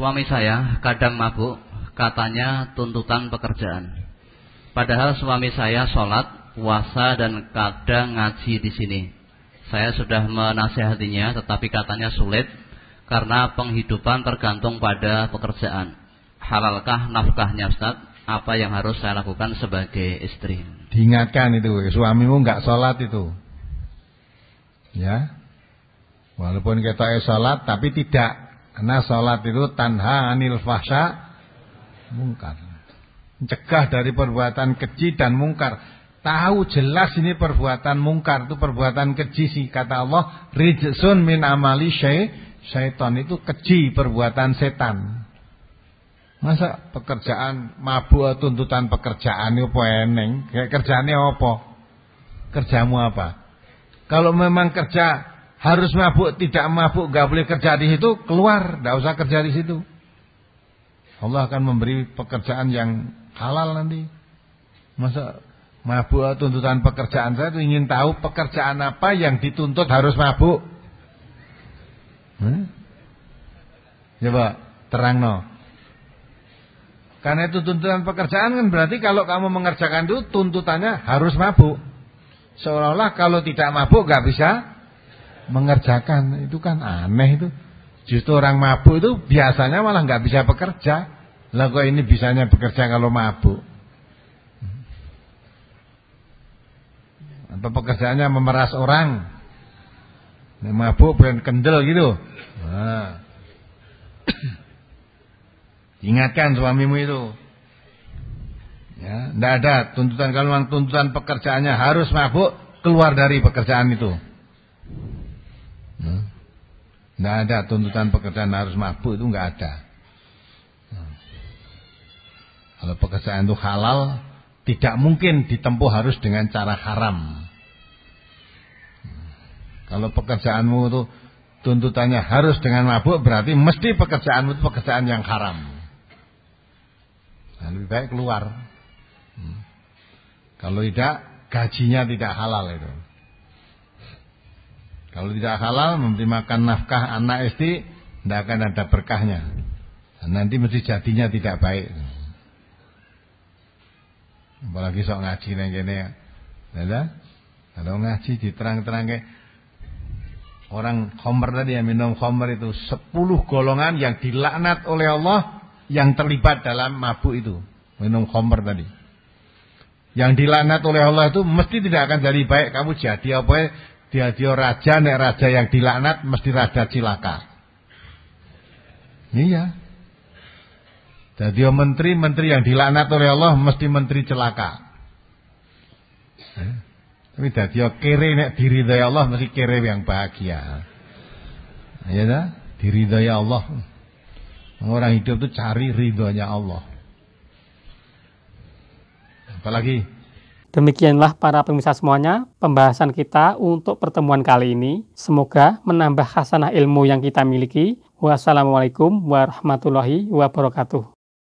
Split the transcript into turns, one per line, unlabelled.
Suami saya kadang mabuk, katanya tuntutan pekerjaan. Padahal suami saya sholat, puasa dan kadang ngaji di sini. Saya sudah menasehatinya, tetapi katanya sulit karena penghidupan tergantung pada pekerjaan. Halalkah nafkahnya Ustaz? Apa yang harus saya lakukan sebagai istri?
Diingatkan itu, suamimu nggak sholat itu. Ya, Walaupun
kita sholat,
tapi tidak karena sholat itu tanha anil fahsya mungkar. Mencegah dari perbuatan keji dan mungkar. Tahu jelas ini perbuatan mungkar itu perbuatan keji sih kata Allah rijsun min amali syai syaiton itu keji perbuatan setan. Masa pekerjaan mabuk tuntutan pekerjaan itu poeneng, kayak kerjaannya apa? Kerjamu apa? Kalau memang kerja harus mabuk, tidak mabuk, gak boleh kerja di situ, keluar, gak usah kerja di situ. Allah akan memberi pekerjaan yang halal nanti. Masa mabuk tuntutan pekerjaan saya itu ingin tahu pekerjaan apa yang dituntut harus mabuk. Hmm? Coba terang no. Karena itu tuntutan pekerjaan kan berarti kalau kamu mengerjakan itu tuntutannya harus mabuk. Seolah-olah kalau tidak mabuk gak bisa mengerjakan itu kan aneh itu justru orang mabuk itu biasanya malah nggak bisa bekerja lah kok ini bisanya bekerja kalau mabuk atau pekerjaannya memeras orang nah, mabuk bukan kendel gitu nah. ingatkan suamimu itu ya tidak ada tuntutan kalau memang tuntutan pekerjaannya harus mabuk keluar dari pekerjaan itu tidak ada tuntutan pekerjaan harus mabuk itu nggak ada. Kalau pekerjaan itu halal, tidak mungkin ditempuh harus dengan cara haram. Kalau pekerjaanmu itu tuntutannya harus dengan mabuk, berarti mesti pekerjaanmu itu pekerjaan yang haram. Nah, lebih baik keluar. Hmm. Kalau tidak, gajinya tidak halal itu. Kalau tidak halal memberi makan nafkah anak istri tidak akan ada berkahnya. Nanti mesti jadinya tidak baik. Apalagi sok ngaji nang kene ya. ada kalau ngaji diterang-terang ke orang khomer tadi yang minum khomer itu sepuluh golongan yang dilaknat oleh Allah yang terlibat dalam mabuk itu minum khomer tadi yang dilaknat oleh Allah itu mesti tidak akan jadi baik kamu jadi apa ya? Dia dia raja, nek raja yang dilaknat mesti raja cilaka. Iya. Jadi ya menteri, menteri yang dilaknat oleh Allah mesti menteri celaka. Eh? Tapi jadi ya kere nek diridhai Allah mesti kere yang bahagia. Ya dah, diridhai Allah. Orang hidup itu cari ridhonya Allah.
Apalagi Demikianlah para pemirsa semuanya pembahasan kita untuk pertemuan kali ini. Semoga menambah khasanah ilmu yang kita miliki. Wassalamualaikum warahmatullahi wabarakatuh.